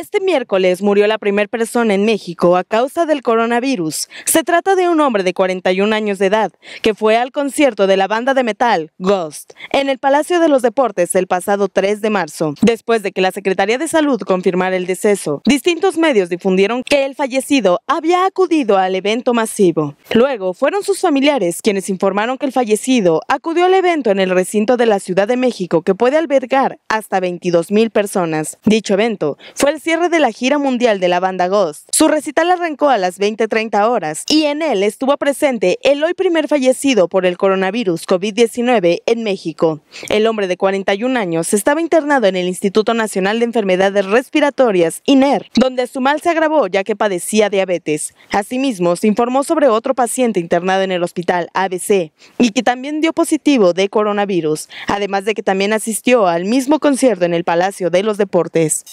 Este miércoles murió la primera persona en México a causa del coronavirus. Se trata de un hombre de 41 años de edad que fue al concierto de la banda de metal Ghost en el Palacio de los Deportes el pasado 3 de marzo, después de que la Secretaría de Salud confirmara el deceso. Distintos medios difundieron que el fallecido había acudido al evento masivo. Luego fueron sus familiares quienes informaron que el fallecido acudió al evento en el recinto de la Ciudad de México que puede albergar hasta 22 mil personas. Dicho evento fue el cierre de la gira mundial de la banda Ghost. Su recital arrancó a las 20:30 horas y en él estuvo presente el hoy primer fallecido por el coronavirus COVID-19 en México. El hombre de 41 años estaba internado en el Instituto Nacional de Enfermedades Respiratorias, INER, donde su mal se agravó ya que padecía diabetes. Asimismo, se informó sobre otro paciente internado en el hospital ABC y que también dio positivo de coronavirus, además de que también asistió al mismo concierto en el Palacio de los Deportes.